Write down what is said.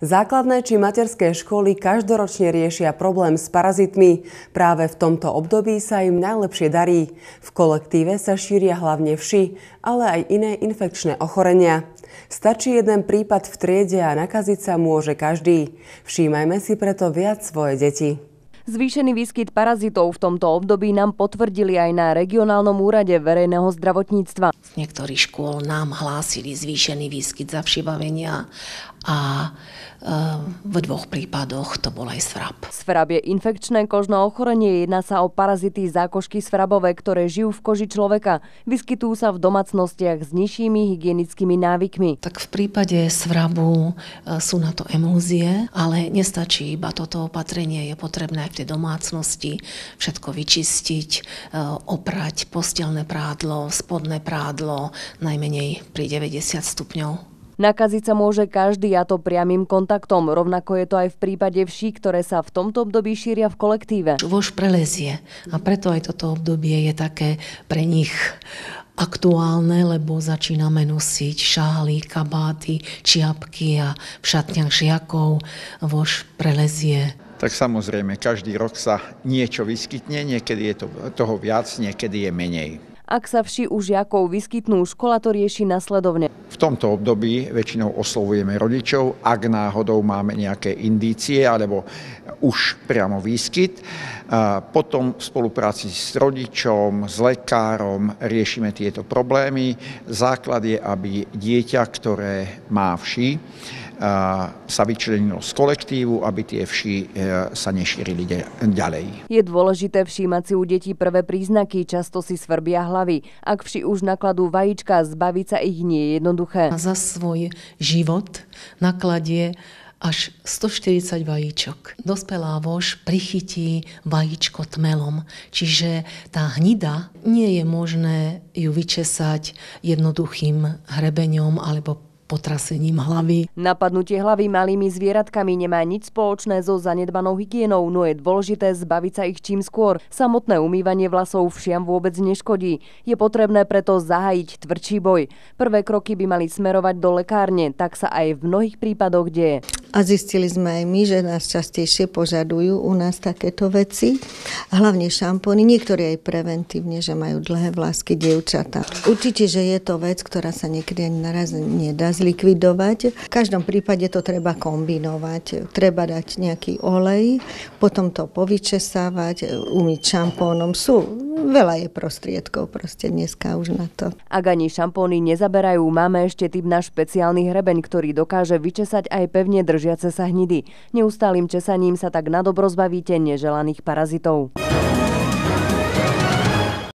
Základné či materské školy každoročne riešia problém s parazitmi. Práve v tomto období sa im najlepšie darí. V kolektíve sa šíria hlavne vši, ale aj iné infekčné ochorenia. Stačí jeden prípad v triede a nakaziť sa môže každý. Všímajme si preto viac svoje deti. Zvýšený výskyt parazitov v tomto období nám potvrdili aj na regionálnom úrade verejného zdravotníctva. Niektorí niektorých škôl nám hlásili zvýšený výskyt zavšibavenia a eh, v dvoch prípadoch to bol aj svrab. Svrab je infekčné kožné ochorenie, jedná sa o parazity zákošky svrabové, ktoré žijú v koži človeka. Vyskytujú sa v domácnostiach s nižšími hygienickými návykmi. Tak v prípade svrabu eh, sú na to emulzie, ale nestačí iba toto opatrenie, je potrebné aj v tej domácnosti všetko vyčistiť, eh, oprať postelné prádlo, spodné prádlo, najmenej pri 90 stupňov. Nakaziť sa môže každý a to priamým kontaktom. Rovnako je to aj v prípade vší, ktoré sa v tomto období šíria v kolektíve. Vož prelezie a preto aj toto obdobie je také pre nich aktuálne, lebo začíname nosiť šály, kabáty, čiapky a v šatniach žiakov vož prelezie tak samozrejme každý rok sa niečo vyskytne, niekedy je to, toho viac, niekedy je menej. Ak sa vši u žiakov vyskytnú, škola to rieši nasledovne. V tomto období väčšinou oslovujeme rodičov, ak náhodou máme nejaké indície alebo už priamo výskyt. Potom v spolupráci s rodičom, s lekárom riešime tieto problémy. Základ je, aby dieťa, ktoré má vši, sa vyčlenilo z kolektívu, aby tie vši e, sa nešírili ďalej. Je dôležité všímať si u detí prvé príznaky, často si svrbia hlavy. Ak vši už nakladú vajíčka, zbaviť sa ich nie je jednoduché. Za svoj život nakladie až 140 vajíčok. Dospelá vož prichytí vajíčko tmelom, čiže tá hnida nie je možné ju vyčesať jednoduchým hrebeňom alebo potrasením hlavy. Napadnutie hlavy malými zvieratkami nemá nič spoločné so zanedbanou hygienou, no je dôležité zbaviť sa ich čím skôr. Samotné umývanie vlasov všiam vôbec neškodí. Je potrebné preto zahajiť tvrdší boj. Prvé kroky by mali smerovať do lekárne, tak sa aj v mnohých prípadoch deje. A zistili sme aj my, že nás častejšie požadujú u nás takéto veci, hlavne šampóny, niektorí aj preventívne, že majú dlhé vlásky dievčata. Určite, že je to vec, ktorá sa niekedy ani naraz nedá zlikvidovať. V každom prípade to treba kombinovať. Treba dať nejaký olej, potom to povyčesávať, umyť šampónom. Sú, veľa je prostriedkov proste dneska už na to. Ak ani šampóny nezaberajú, máme ešte typ na špeciálny hrebeň, ktorý dokáže vyčesať aj pevne drž držiace sa hnidy. Neustálým česaním sa tak nadobro zbavíte neželaných parazitov.